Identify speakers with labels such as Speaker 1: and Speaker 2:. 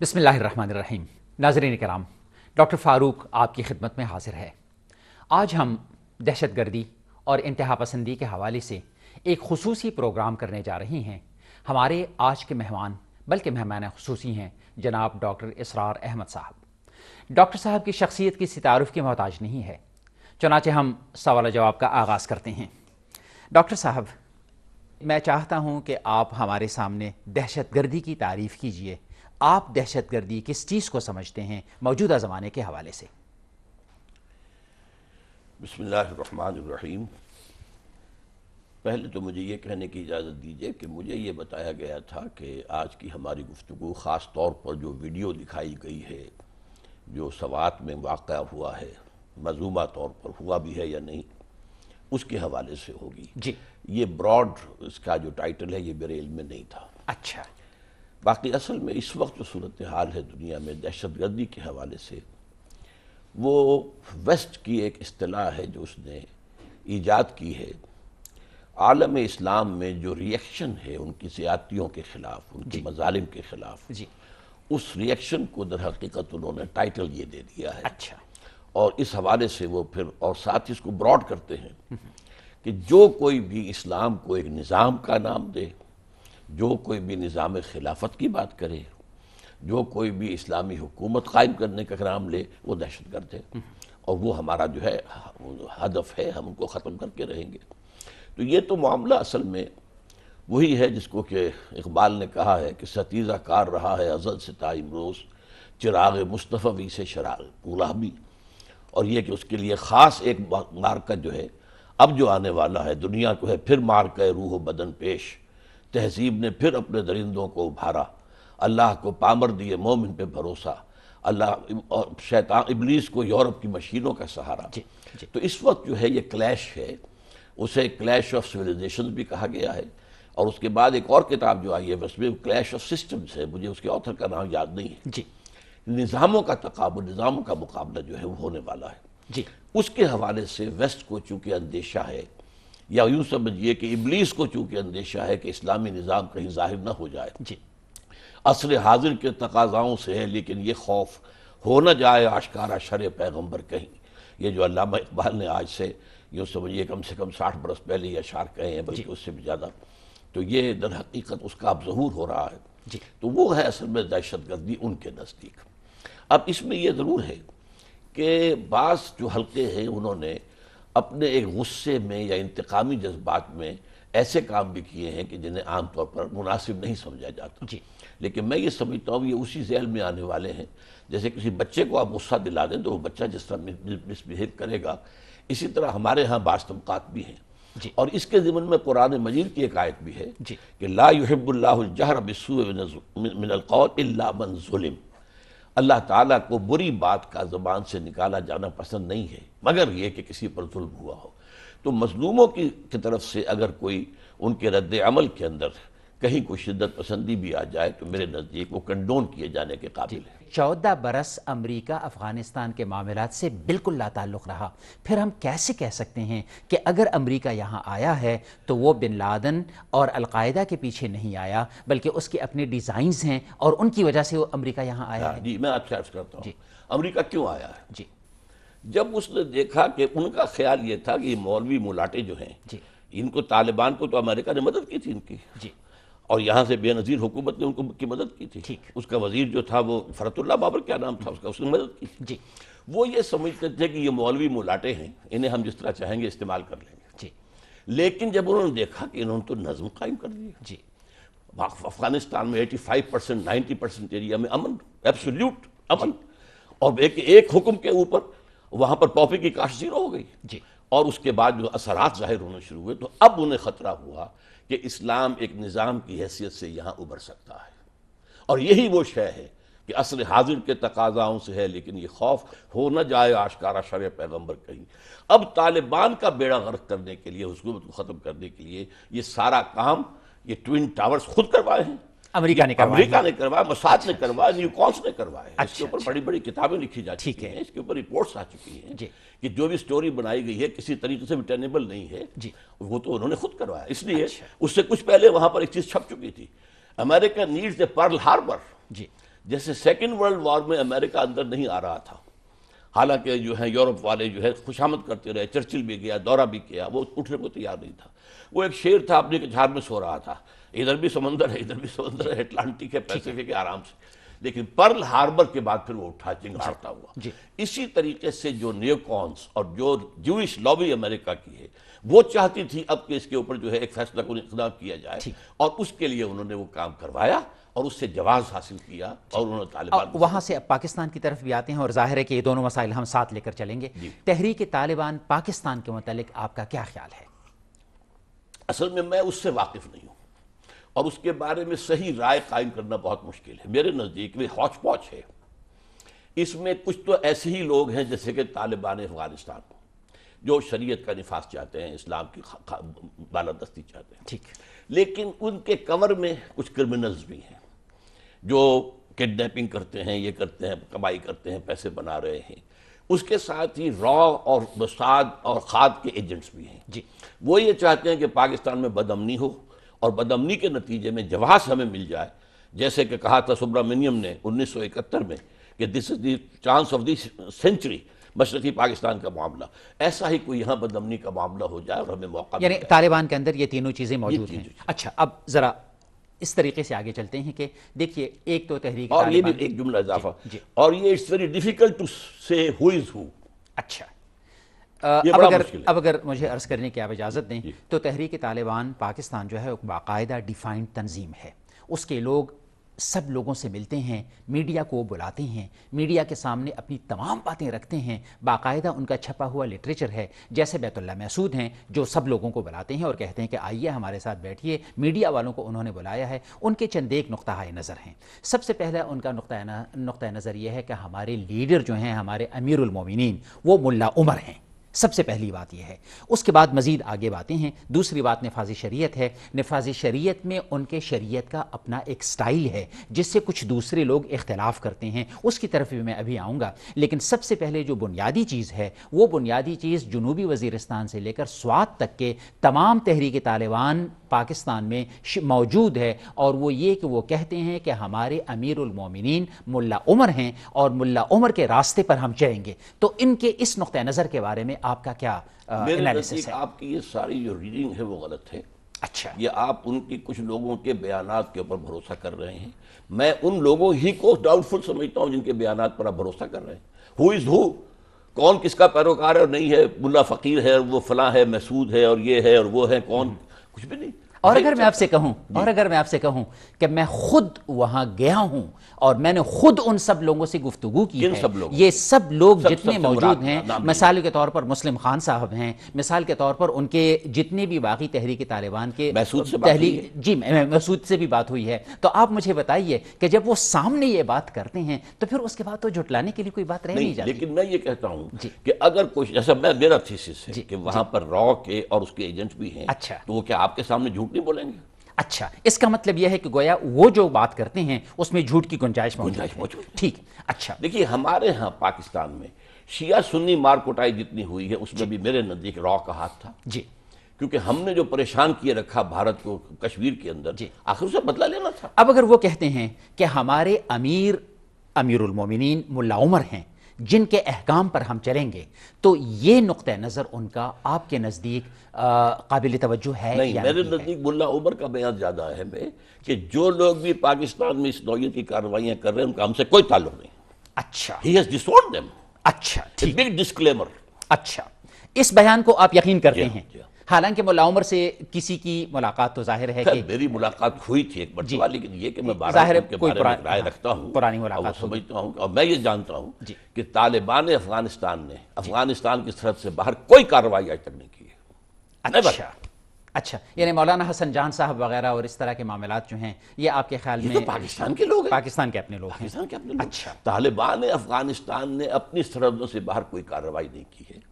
Speaker 1: बिसमीम नाजरीन कराम डॉक्टर फ़ारूक आपकी खिदमत में हाजिर है आज हम दहशत गर्दी और इंतहा पसंदी के हवाले से एक खसूस प्रोग्राम करने जा रही हैं हमारे आज के मेहमान बल्कि मेहमान खसूसी हैं जनाब डॉक्टर इसरार अहमद साहब डॉक्टर साहब की शख्सियत किसी तारफ़ की मोहताज नहीं है चुनाचे हम सवाल जवाब का आगाज़ करते हैं डॉक्टर साहब मैं चाहता हूं कि आप हमारे सामने दहशतगर्दी की तारीफ़ कीजिए आप दहशत गर्दी किस चीज़ को समझते हैं मौजूदा ज़माने के हवाले से
Speaker 2: बसमीम पहले तो मुझे ये कहने की इजाज़त दीजिए कि मुझे ये बताया गया था कि आज की हमारी गुफ्तु ख़ास तौर पर जो वीडियो दिखाई गई है जो सवात में वाक़ हुआ है मजूमा तौर पर हुआ भी है या नहीं उसके हवाले से होगी जी ये ब्रॉड इसका जो टाइटल है ये मेरे इल्म में नहीं था अच्छा बाकी असल में इस वक्त जो सूरत हाल है दुनिया में दहशत गर्दी के हवाले से वो वेस्ट की एक असलाह है जो उसने ईजाद की है आलम इस्लाम में जो रिएक्शन है उनकी सियातियों के ख़िलाफ़ उनके मजालिम के ख़िलाफ़ उस रिएक्शन को दर हकीकत उन्होंने टाइटल ये दे दिया है अच्छा और इस हवाले से वो फिर और साथ ही इसको ब्रॉड करते हैं कि जो कोई भी इस्लाम को एक निज़ाम का नाम दे जो कोई भी निज़ाम खिलाफत की बात करे जो कोई भी इस्लामी हुकूमत कायम करने का नाम ले वो दहशत गर्द है और वो हमारा जो है हदफ है हम उनको ख़त्म करके रहेंगे तो ये तो मामला असल में वही है जिसको कि इकबाल ने कहा है कि सतीज़ा कार रहा है अजल से ताइमरोज़ चिराग मुस्तफ़ी से शराग गुलाबी और ये कि उसके लिए ख़ास एक मार्का जो है अब जो आने वाला है दुनिया को है फिर मार्का रूह बदन पेश तहजीब ने फिर अपने दरिंदों को उभारा अल्लाह को पामर दिए मोमिन पे भरोसा अल्लाह और शैतान इबलीस को यूरोप की मशीनों का सहारा जी, जी। तो इस वक्त जो है ये क्लैश है उसे क्लैश ऑफ सिविलाइजेशन भी कहा गया है और उसके बाद एक और किताब जो आई है उसमें क्लैश ऑफ सिस्टम्स है मुझे उसके ऑथर का नाम याद नहीं है जी निज़ामों का तकाबुल निज़ामों का मुकाबला जो है वो होने वाला है जी उसके हवाले से वेस्ट को चूंकि अंदेशा है या यूँ समझिए कि इबलीस को चूंकि अंदेशा है कि इस्लामी निज़ाम कहीं ज़ाहिर ना हो जाए जी असर हाजिर के तकाजाओं से है लेकिन ये खौफ हो ना जाए आशकारा शर पैगम्बर कहीं ये जो अलामा इकबाल ने आज से यूँ समझिए कम से कम साठ बरस पहले यह अशार कहे हैं बल्कि उससे भी ज़्यादा तो ये दर हकीकत उसका अब जहूर हो रहा है तो वो है असल में दहशत गर्दी उनके नज़दीक अब इसमें यह ज़रूर है कि बास जो हल्के हैं उन्होंने अपने एक गुस्से में या इंतकामी जज्बात में ऐसे काम भी किए हैं कि जिन्हें आमतौर पर मुनासिब नहीं समझा जाता जी लेकिन मैं ये समझता हूँ ये उसी जैल में आने वाले हैं जैसे किसी बच्चे को आप गुस्सा दिला दें तो वो बच्चा जिस तरह मिसबिहेव करेगा इसी तरह हमारे यहाँ बास्तमकात भी हैं और इसके ज़िमन में कुरान मजीद की एक आयत भी है कि ला युहबुल्लाजहर बिसू मिनल कौल इल्ला मन जुलिम अल्लाह ताला को बुरी बात का ज़बान से निकाला जाना पसंद नहीं है मगर यह कि किसी पर जुल्म हुआ हो तो मजलूमों की, की तरफ से अगर कोई उनके रद्द अमल के अंदर कहीं कोई शिद्दत पसंदी भी आ जाए तो मेरे नज़दीक वो कंडोन किए जाने के काबिल है
Speaker 1: चौदह बरस अमरीका अफ़गानिस्तान के मामला से बिल्कुल लाताल्लुक़ रहा फिर हम कैसे कह सकते हैं कि अगर अमरीका यहाँ आया है तो वो बिन लादन और अलकायदा के पीछे नहीं आया बल्कि उसके अपने डिजाइन हैं और उनकी वजह से वो अमरीका यहाँ आया हाँ है जी
Speaker 2: मैं आपसे अर्ज करता हूँ अमरीका क्यों आया है जी जब उसने देखा कि उनका ख्याल ये था कि मौलवी मुलाटे जो हैं इनको तालिबान को तो अमेरिका ने मदद की थी इनकी जी और यहाँ से बेनज़ीर हुकूमत ने उनको की मदद की थी उसका वजीर जो था वो फरतुल्ला बाबर क्या नाम था उसका उसने मदद की थी जी वो ये समझते थे कि ये मौलवी मुलाटे हैं इन्हें हम जिस तरह चाहेंगे इस्तेमाल कर लेंगे जी लेकिन जब उन्होंने देखा कि इन्होंने तो नज़म कायम कर दिया जी अफगानिस्तान में 85 परसेंट नाइन्टी परसेंट एरिया में अमन एब्सोल्यूट अमन और एक एक हुक्म के ऊपर वहाँ पर पॉपी की काश्त जीरो हो गई जी और उसके बाद जो असरात जाहिर होने शुरू हुए तो अब उन्हें खतरा हुआ कि इस्लाम एक निज़ाम की हैसियत से यहाँ उभर सकता है और यही वो शय है कि असल हाजिर के तकाजाओं से है लेकिन ये खौफ हो न जाए आशकारा शर पैगम्बर कहीं अब तालिबान का बेड़ा गर्क करने के लिए हुकूमत को ख़त्म करने के लिए ये सारा काम ये ट्विन टावर्स खुद करवाए हैं
Speaker 1: अमेरिका ने करवाया अमेरिका ने
Speaker 2: करवाया मसाद ने करवाया न्यूकॉन्स ने करवाया अच्छा, इसके ऊपर अच्छा। बड़ी बड़ी किताबें लिखी जा चुकी है इसके ऊपर रिपोर्ट्स आ चुकी हैं कि जो भी स्टोरी बनाई गई है किसी तरीके से रिटर्नेबल नहीं है वो तो उन्होंने खुद करवाया इसलिए अच्छा। उससे कुछ पहले वहां पर एक चीज छप चुकी थी America needs a Pearl Harbor जी जैसे सेकेंड वर्ल्ड वॉर में अमेरिका अंदर नहीं आ रहा था हालांकि जो है यूरोप वाले जो है खुशामद करते रहे चर्चिल भी गया दौरा भी किया वो उठने को तैयार नहीं था वो एक शेर था अपने झाड़ में सो रहा था इधर भी समंदर है इधर भी समंदर है अटलांटिक है पैसिफिक है आराम से लेकिन पर्ल हार्बर के बाद फिर वो उठा चिंगाड़ता हुआ इसी तरीके से जो न्यूकॉन्स और जो जूश लॉबी अमेरिका की है वो चाहती थी अब कि इसके ऊपर जो है एक फैसला को इकदाम किया जाए और उसके लिए उन्होंने वो काम करवाया और उससे जवाब हासिल किया और उन्होंने तालिबान
Speaker 1: वहाँ से अब पाकिस्तान की तरफ भी आते हैं और जाहिर है कि ये दोनों मसाइल हम साथ लेकर चलेंगे तहरीक तालिबान पाकिस्तान के मतलब आपका क्या ख्याल है
Speaker 2: असल में मैं उससे वाकिफ नहीं हूँ और उसके बारे में सही राय कायम करना बहुत मुश्किल है मेरे नज़दीक में हौच पौच है इसमें कुछ तो ऐसे ही लोग हैं जैसे कि तालिबान अफगानिस्तान जो शरीयत का निफास चाहते हैं इस्लाम की बालादस्ती चाहते हैं ठीक लेकिन उनके कवर में कुछ क्रिमिनल्स भी हैं जो किडनैपिंग करते हैं ये करते हैं कमाई करते हैं पैसे बना रहे हैं उसके साथ ही रॉ और बसाद और खाद के एजेंट्स भी हैं जी वो ये चाहते हैं कि पाकिस्तान में बदमनी हो और बदमनी के नतीजे में जवास हमें मिल जाए जैसे कि कहा था सुब्रमण्यम ने 1971 में कि this is the chance of this century मशरकी पाकिस्तान का मामला ऐसा ही कोई यहाँ बदमनी का मामला हो जाए और हमें मौका यानी
Speaker 1: तालिबान के अंदर ये तीनों चीज़ें मौजूद हैं अच्छा अब ज़रा इस तरीके से आगे चलते हैं कि देखिए एक तो तहरीक और ये भी एक
Speaker 2: जुमला इजाफा और ये it's very difficult to say who is who अच्छा अब अगर
Speaker 1: अब अगर मुझे अर्ज़ करने की आप इजाज़त दें तो तहरीक तालिबान पाकिस्तान जो है बाकायदा डिफाइंड तंजीम है उसके लोग सब लोगों से मिलते हैं मीडिया को बुलाते हैं मीडिया के सामने अपनी तमाम बातें रखते हैं बाकायदा उनका छपा हुआ लिटरेचर है जैसे बैतुल्ला महसूद हैं जो सब लोगों को बुलाते हैं और कहते हैं कि आइए हमारे साथ बैठिए मीडिया वालों को उन्होंने बुलाया है उनके चंद एक नुक़ नज़र हैं सबसे पहला उनका नुक़ नज़र यह है कि हमारे लीडर जो हैं हमारे अमीरमिन वो मुला उमर हैं सबसे पहली बात यह है उसके बाद मजीद आगे बातें हैं दूसरी बात नफाज शरीयत है नफाज शरीयत में उनके शरीयत का अपना एक स्टाइल है जिससे कुछ दूसरे लोग इख्तलाफ करते हैं उसकी तरफ भी मैं अभी आऊँगा लेकिन सबसे पहले जो बुनियादी चीज़ है वो बुनियादी चीज़ जनूबी वजीरस्तान से लेकर स्वाद तक के तमाम तहरीक तालिबान पाकिस्तान में मौजूद है और वो ये कि वो कहते हैं कि हमारे अमीरमिन मुला उमर हैं और मुला उमर के रास्ते पर हम जाएंगे तो इनके इस नुक़ नज़र के बारे में आपका क्या
Speaker 2: एनालिसिस है आपकी ये सारी जो रीडिंग है वो गलत है अच्छा ये आप उनकी कुछ लोगों के बयान के ऊपर भरोसा कर रहे हैं मैं उन लोगों ही को डाउटफुल समझता हूँ जिनके बयान पर आप भरोसा कर रहे हैं हु इज़ हु कौन किसका पैरोकार है और नहीं है मुला फ़कीर है वो फला है महसूद है और ये है और वो है कौन हम्म। कुछ
Speaker 1: भी नहीं और अगर मैं आपसे कहूं और अगर मैं आपसे कहूं कि मैं खुद वहां गया हूं और मैंने खुद उन सब लोगों से गुफ्तगु की है सब लोग? ये सब लोग सब, जितने मौजूद हैं मिसाल के तौर पर मुस्लिम खान साहब हैं मिसाल के तौर पर उनके जितने भी बाकी तहरीक तालिबान के तहरीक जी मसूद से भी बात हुई है तो आप मुझे बताइए कि जब वो सामने ये बात करते हैं तो फिर उसके बाद तो जुटलाने के लिए कोई बात रह नहीं जाती लेकिन
Speaker 2: मैं ये कहता हूँ कि अगर कोई जैसा मेरा थीसिस है कि वहां पर रॉ के और उसके एजेंट भी हैं अच्छा तो वो क्या आपके सामने झूठ झूठ नहीं बोलेंगे अच्छा इसका मतलब यह है कि गोया वो जो बात करते हैं उसमें झूठ की गुंजाइश गुंजाइश मौजूद ठीक अच्छा देखिए हमारे यहाँ पाकिस्तान में शिया सुन्नी मार कुटाई जितनी हुई है उसमें भी मेरे नज़दीक रॉ का हाथ था जी क्योंकि हमने जो परेशान किए रखा भारत को कश्मीर के अंदर जी आखिर उसे बदला लेना
Speaker 1: था अब अगर वो कहते हैं कि हमारे अमीर अमीरमिन मुला उमर हैं जिनके अहकाम पर हम चलेंगे तो ये नुक़ नज़र उनका आपके नज़दीक काबिल तवज्जो है नहीं, या मेरे
Speaker 2: नज़दीक मुला उमर का बयान ज़्यादा है है कि जो लोग भी पाकिस्तान में इस नौत की कार्रवाइयाँ कर रहे हैं उनका हमसे कोई ताल्लुक नहीं अच्छा ही हैज़ अच्छा बिग डिस्क्लेमर अच्छा इस
Speaker 1: बयान को आप यकीन करते हाँ, हैं हालांकि उमर से किसी की मुलाकात तो जाहिर है कि
Speaker 2: मेरी मुलाकात हुई थी एक मरतबा लेकिन ये कि मैं बारह के बारे में राय हाँ, रखता हूँ पुरानी मुलाकात समझता हूँ और मैं ये जानता हूँ कि तालिबान अफगानिस्तान ने अफगानिस्तान की सरहद से बाहर कोई कार्रवाई आज तक नहीं की है अच्छा अच्छा
Speaker 1: यानी मौलाना हसन जान साहब वगैरह और इस तरह
Speaker 2: के मामला जो हैं ये आपके ख्याल में तो पाकिस्तान के लोग पाकिस्तान के अपने लोग पाकिस्तान के अपने लोग अच्छा तालिबान अफगानिस्तान ने अपनी सरहदों से बाहर कोई कार्रवाई नहीं की है